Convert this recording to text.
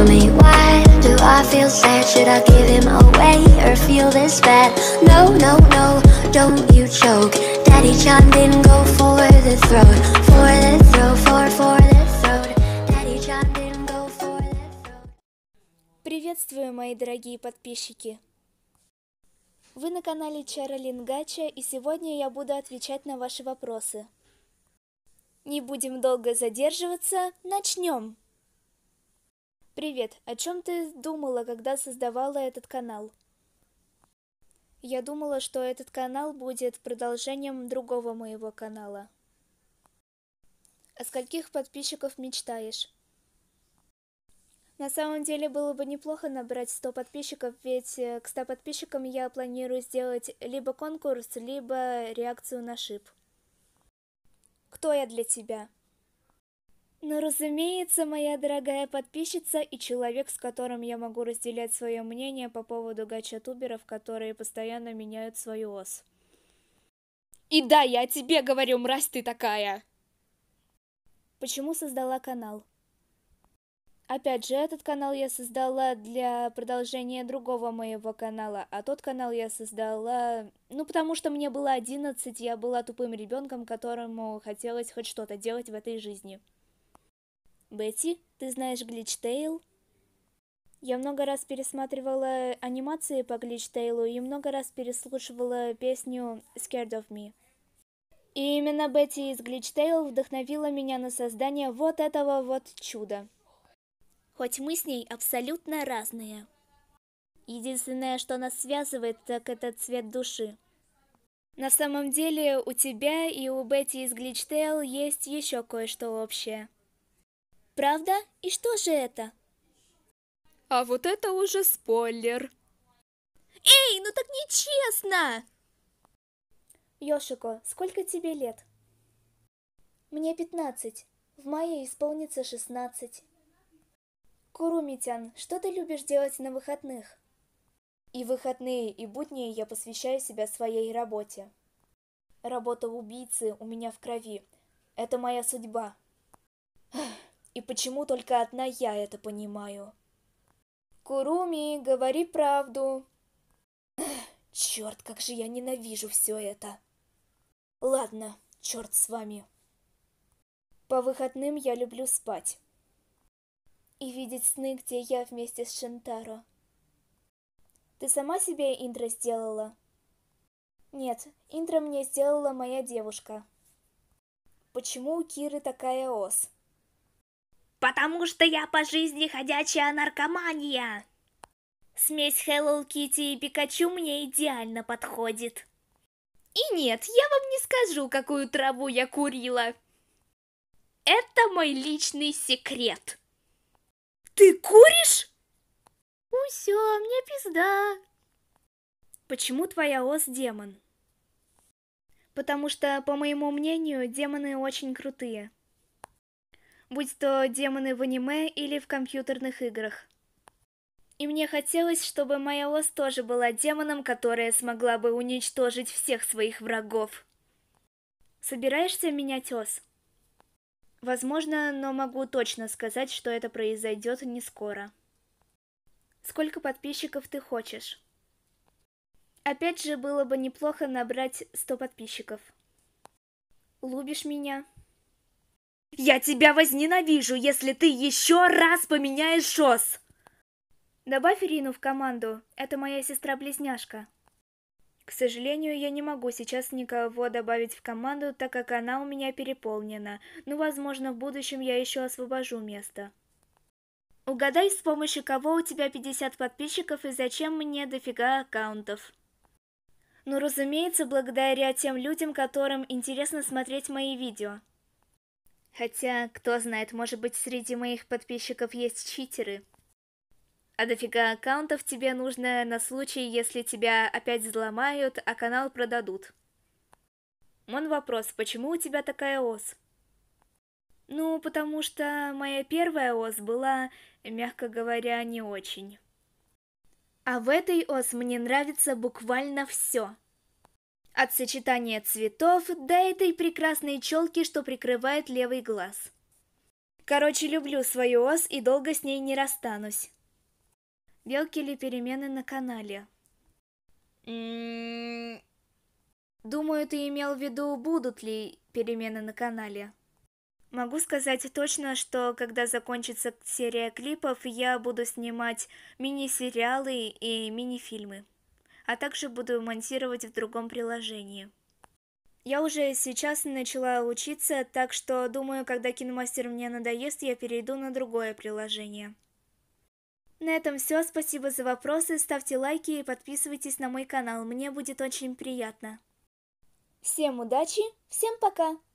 tell me why do I feel sad? Should I give him away or feel this bad? No, no, no, don't you choke. Daddy John didn't go for the throat, for the throat, for for the throat. Daddy John didn't go for the throat. Приветствую, мои дорогие подписчики. Вы на канале Чаролин Гача, и сегодня я буду отвечать на ваши вопросы. Не будем долго задерживаться, начнем! Привет. О чем ты думала, когда создавала этот канал? Я думала, что этот канал будет продолжением другого моего канала. О скольких подписчиков мечтаешь? На самом деле было бы неплохо набрать 100 подписчиков, ведь э, к 100 подписчикам я планирую сделать либо конкурс, либо реакцию на шип. Кто я для тебя? Но, ну, разумеется, моя дорогая подписчица и человек, с которым я могу разделять свое мнение по поводу гачатуберов, которые постоянно меняют свою ос. И да, я тебе говорю, мразь ты такая! Почему создала канал? Опять же, этот канал я создала для продолжения другого моего канала, а тот канал я создала... Ну, потому что мне было 11, я была тупым ребенком, которому хотелось хоть что-то делать в этой жизни. «Бетти, ты знаешь Гличтейл?» Я много раз пересматривала анимации по Гличтейлу и много раз переслушивала песню «Scared of Me». И именно Бетти из Гличтейл вдохновила меня на создание вот этого вот чуда. Хоть мы с ней абсолютно разные. Единственное, что нас связывает, так это цвет души. На самом деле, у тебя и у Бетти из Гличтейл есть еще кое-что общее. Правда? И что же это? А вот это уже спойлер. Эй, ну так нечестно! Йошико, сколько тебе лет? Мне пятнадцать. В мае исполнится шестнадцать. Курумитян, что ты любишь делать на выходных? И выходные, и будни я посвящаю себя своей работе. Работа убийцы у меня в крови. Это моя судьба. Ах. И почему только одна я это понимаю? Куруми, говори правду. Черт, как же я ненавижу все это. Ладно, черт с вами. По выходным я люблю спать. И видеть сны, где я вместе с Шинтаро. Ты сама себе Индра сделала? Нет, Индра мне сделала моя девушка. Почему у Киры такая ос? потому что я по жизни ходячая наркомания. Смесь Hello Kitty и Пикачу мне идеально подходит. И нет, я вам не скажу, какую траву я курила. Это мой личный секрет. Ты куришь? Усё, мне пизда. Почему твоя ос демон? Потому что, по моему мнению, демоны очень крутые будь то демоны в аниме или в компьютерных играх. И мне хотелось, чтобы моя Лос тоже была демоном, которая смогла бы уничтожить всех своих врагов. Собираешься менять ос? Возможно, но могу точно сказать, что это произойдет не скоро. Сколько подписчиков ты хочешь? Опять же, было бы неплохо набрать 100 подписчиков. Любишь меня? Я тебя возненавижу, если ты еще раз поменяешь шос!» «Добавь Ирину в команду. Это моя сестра-близняшка». «К сожалению, я не могу сейчас никого добавить в команду, так как она у меня переполнена, но, ну, возможно, в будущем я еще освобожу место». «Угадай, с помощью кого у тебя 50 подписчиков и зачем мне дофига аккаунтов?» «Ну, разумеется, благодаря тем людям, которым интересно смотреть мои видео». Хотя, кто знает, может быть, среди моих подписчиков есть читеры. А дофига аккаунтов тебе нужно на случай, если тебя опять взломают, а канал продадут. Мон вопрос, почему у тебя такая ос? Ну, потому что моя первая ос была, мягко говоря, не очень. А в этой ос мне нравится буквально все. От сочетания цветов до этой прекрасной челки, что прикрывает левый глаз. Короче, люблю свою ос и долго с ней не расстанусь. Белки или перемены на канале? М-м-м. Думаю, ты имел в виду, будут ли перемены на канале. Могу сказать точно, что когда закончится серия клипов, я буду снимать мини-сериалы и мини-фильмы а также буду монтировать в другом приложении. Я уже сейчас начала учиться, так что думаю, когда киномастер мне надоест, я перейду на другое приложение. На этом все, спасибо за вопросы, ставьте лайки и подписывайтесь на мой канал, мне будет очень приятно. Всем удачи, всем пока!